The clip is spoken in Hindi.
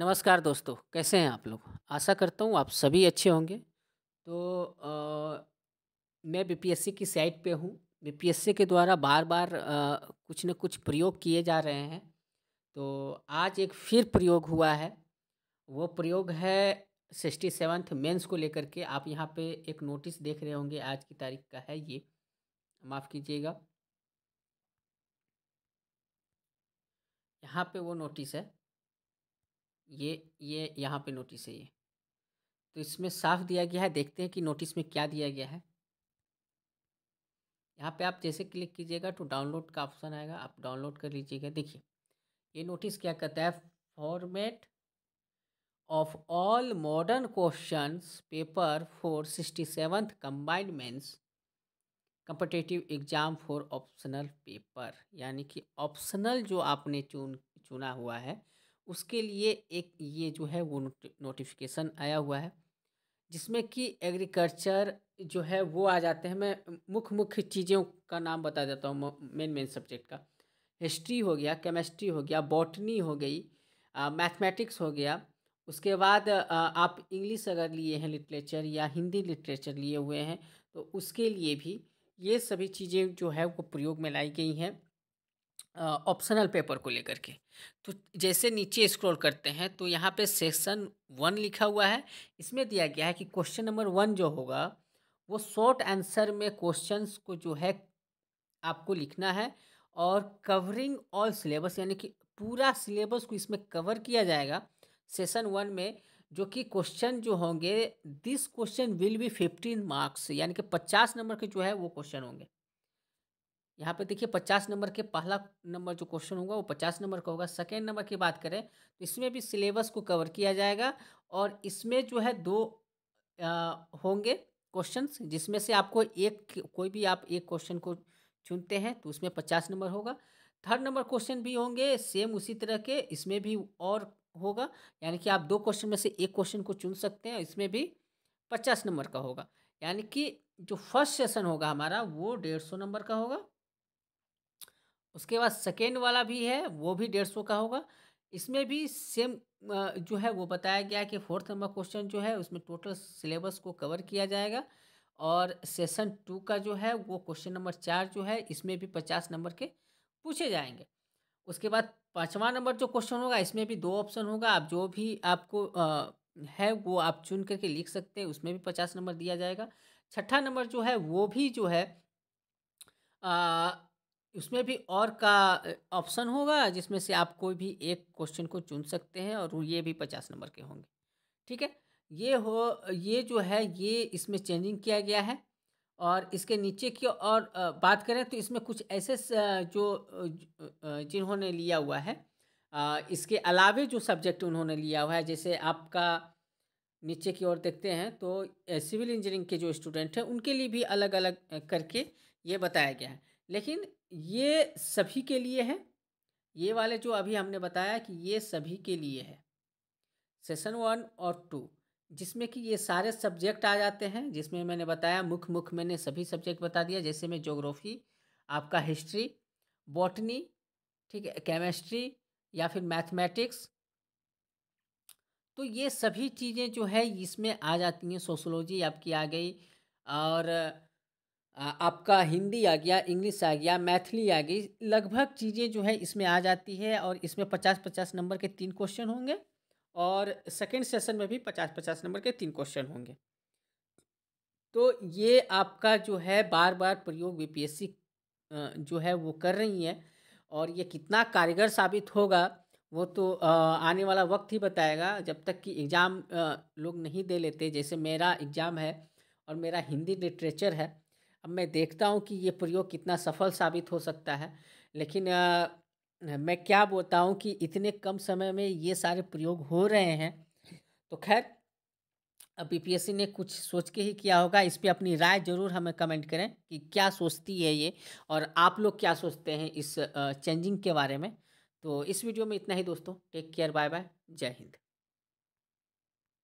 नमस्कार दोस्तों कैसे हैं आप लोग आशा करता हूँ आप सभी अच्छे होंगे तो आ, मैं बीपीएससी की साइट पे हूँ बीपीएससी के द्वारा बार बार आ, कुछ न कुछ प्रयोग किए जा रहे हैं तो आज एक फिर प्रयोग हुआ है वो प्रयोग है सिक्सटी सेवन्थ मेन्स को लेकर के आप यहाँ पे एक नोटिस देख रहे होंगे आज की तारीख का है ये माफ़ कीजिएगा यहाँ पे वो नोटिस है ये ये यहाँ पे नोटिस है ये तो इसमें साफ दिया गया है देखते हैं कि नोटिस में क्या दिया गया है यहाँ पे आप जैसे क्लिक कीजिएगा तो डाउनलोड का ऑप्शन आएगा आप डाउनलोड कर लीजिएगा देखिए ये नोटिस क्या कहता है format of all modern question paper for sixty seventh combined mains competitive exam for optional paper यानी कि ऑप्शनल जो आपने चुन चुना हुआ है उसके लिए एक ये जो है वो नोटिफिकेशन आया हुआ है जिसमें कि एग्रीकल्चर जो है वो आ जाते हैं मैं मुख्य मुख्य चीज़ों का नाम बता देता हूँ मेन मेन सब्जेक्ट का हिस्ट्री हो गया केमिस्ट्री हो गया बॉटनी हो गई मैथमेटिक्स हो गया उसके बाद आप इंग्लिश अगर लिए हैं लिटरेचर या हिंदी लिटरेचर लिए हुए हैं तो उसके लिए भी ये सभी चीज़ें जो है वो प्रयोग में लाई गई हैं ऑप्शनल पेपर को लेकर के तो जैसे नीचे स्क्रॉल करते हैं तो यहाँ पे सेक्शन वन लिखा हुआ है इसमें दिया गया है कि क्वेश्चन नंबर वन जो होगा वो शॉर्ट आंसर में क्वेश्चंस को जो है आपको लिखना है और कवरिंग ऑल सिलेबस यानी कि पूरा सिलेबस को इसमें कवर किया जाएगा सेशन वन में जो कि क्वेश्चन जो होंगे this question will be fifteen marks यानी कि पचास नंबर के जो है वो क्वेश्चन होंगे यहाँ पे देखिए पचास नंबर के पहला नंबर जो क्वेश्चन होगा वो पचास नंबर का होगा सेकेंड नंबर की बात करें तो इसमें भी सिलेबस को कवर किया जाएगा और इसमें जो है दो आ, होंगे क्वेश्चंस जिसमें से आपको एक कोई भी आप एक क्वेश्चन को चुनते हैं तो उसमें पचास नंबर होगा थर्ड नंबर क्वेश्चन भी होंगे सेम उसी तरह के इसमें भी और होगा यानी कि आप दो क्वेश्चन में से एक क्वेश्चन को चुन सकते हैं इसमें भी पचास नंबर का होगा यानी कि जो फर्स्ट सेशन होगा हमारा वो डेढ़ सौ नंबर का होगा उसके बाद सेकेंड वाला भी है वो भी डेढ़ सौ का होगा इसमें भी सेम जो है वो बताया गया कि फोर्थ नंबर क्वेश्चन जो है उसमें टोटल सिलेबस को कवर किया जाएगा और सेशन टू का जो है वो क्वेश्चन नंबर चार जो है इसमें भी पचास नंबर के पूछे जाएंगे उसके बाद पाँचवा नंबर जो क्वेश्चन होगा इसमें भी दो ऑप्शन होगा आप जो भी आपको आ, है वो आप चुन करके लिख सकते हैं उसमें भी पचास नंबर दिया जाएगा छठा नंबर जो है वो भी जो है आ, उसमें भी और का ऑप्शन होगा जिसमें से आप कोई भी एक क्वेश्चन को चुन सकते हैं और ये भी पचास नंबर के होंगे ठीक है ये हो ये जो है ये इसमें चेंजिंग किया गया है और इसके नीचे की और बात करें तो इसमें कुछ ऐसे जो जिन्होंने लिया हुआ है इसके अलावे जो सब्जेक्ट उन्होंने लिया हुआ है जैसे आपका नीचे की ओर देखते हैं तो सिविल इंजीनियरिंग के जो स्टूडेंट हैं उनके लिए भी अलग अलग करके ये बताया गया है लेकिन ये सभी के लिए है ये वाले जो अभी हमने बताया कि ये सभी के लिए है सेशन वन और टू जिसमें कि ये सारे सब्जेक्ट आ जाते हैं जिसमें मैंने बताया मुख्य मुख्य मैंने सभी सब्जेक्ट बता दिया जैसे में जोग्राफ़ी आपका हिस्ट्री बॉटनी ठीक है केमिस्ट्री या फिर मैथमेटिक्स तो ये सभी चीज़ें जो है इसमें आ जाती हैं सोशोलॉजी आपकी आ गई और आपका हिंदी आ गया इंग्लिश आ गया मैथिली आ गई लगभग चीज़ें जो है इसमें आ जाती है और इसमें पचास पचास नंबर के तीन क्वेश्चन होंगे और सेकेंड सेशन में भी पचास पचास नंबर के तीन क्वेश्चन होंगे तो ये आपका जो है बार बार प्रयोग बीपीएससी जो है वो कर रही हैं और ये कितना कारगर साबित होगा वो तो आने वाला वक्त ही बताएगा जब तक कि एग्ज़ाम लोग नहीं दे लेते जैसे मेरा एग्ज़ाम है और मेरा हिंदी लिटरेचर है अब मैं देखता हूँ कि ये प्रयोग कितना सफल साबित हो सकता है लेकिन आ, मैं क्या बोलता हूँ कि इतने कम समय में ये सारे प्रयोग हो रहे हैं तो खैर अब पीपीएससी ने कुछ सोच के ही किया होगा इस पर अपनी राय जरूर हमें कमेंट करें कि क्या सोचती है ये और आप लोग क्या सोचते हैं इस चेंजिंग के बारे में तो इस वीडियो में इतना ही दोस्तों टेक केयर बाय बाय जय हिंद